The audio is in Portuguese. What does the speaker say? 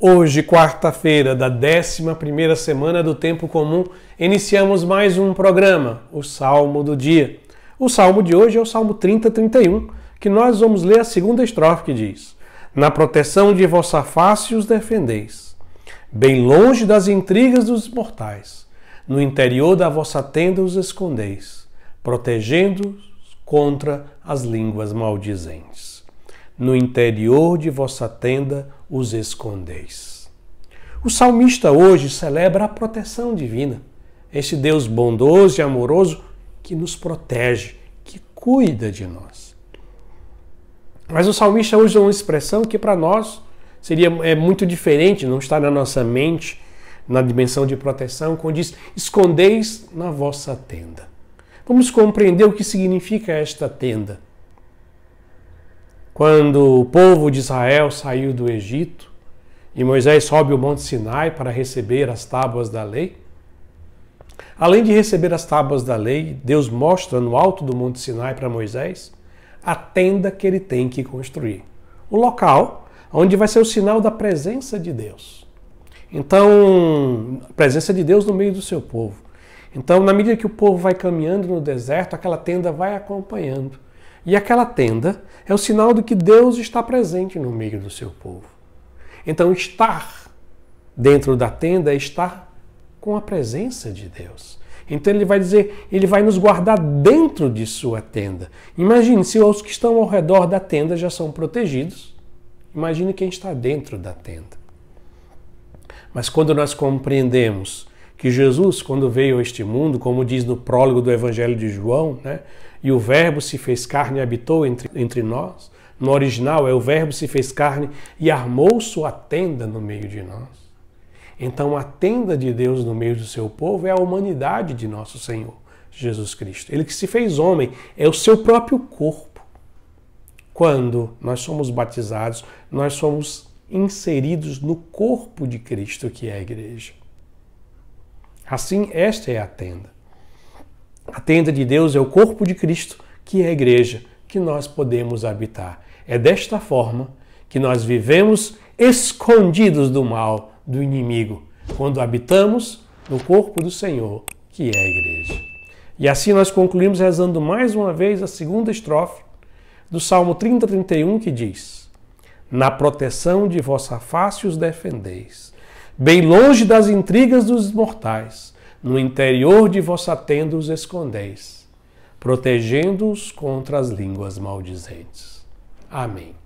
Hoje, quarta-feira da 11 semana do Tempo Comum, iniciamos mais um programa, o Salmo do Dia. O Salmo de hoje é o Salmo 3031, que nós vamos ler a segunda estrofe que diz Na proteção de vossa face os defendeis, bem longe das intrigas dos mortais, no interior da vossa tenda os escondeis, protegendo-os contra as línguas maldizentes no interior de vossa tenda os escondeis. O salmista hoje celebra a proteção divina, esse Deus bondoso e amoroso que nos protege, que cuida de nós. Mas o salmista usa uma expressão que para nós seria é muito diferente, não está na nossa mente, na dimensão de proteção, quando diz: escondeis na vossa tenda. Vamos compreender o que significa esta tenda quando o povo de Israel saiu do Egito e Moisés sobe o Monte Sinai para receber as tábuas da lei? Além de receber as tábuas da lei, Deus mostra no alto do Monte Sinai para Moisés a tenda que ele tem que construir. O local onde vai ser o sinal da presença de Deus. Então, a presença de Deus no meio do seu povo. Então, na medida que o povo vai caminhando no deserto, aquela tenda vai acompanhando. E aquela tenda é o sinal de que Deus está presente no meio do seu povo. Então, estar dentro da tenda é estar com a presença de Deus. Então ele vai dizer, ele vai nos guardar dentro de sua tenda. Imagine se os que estão ao redor da tenda já são protegidos. Imagine quem está dentro da tenda. Mas quando nós compreendemos que Jesus, quando veio a este mundo, como diz no prólogo do Evangelho de João, né, e o Verbo se fez carne e habitou entre, entre nós, no original é o Verbo se fez carne e armou sua tenda no meio de nós. Então, a tenda de Deus no meio do seu povo é a humanidade de nosso Senhor Jesus Cristo. Ele que se fez homem é o seu próprio corpo. Quando nós somos batizados, nós somos inseridos no corpo de Cristo, que é a igreja. Assim, esta é a tenda. A tenda de Deus é o corpo de Cristo, que é a igreja, que nós podemos habitar. É desta forma que nós vivemos escondidos do mal, do inimigo, quando habitamos no corpo do Senhor, que é a igreja. E assim nós concluímos rezando mais uma vez a segunda estrofe do Salmo 30, 31, que diz: Na proteção de vossa face os defendeis bem longe das intrigas dos mortais, no interior de vossa tenda os escondeis, protegendo-os contra as línguas maldizentes. Amém.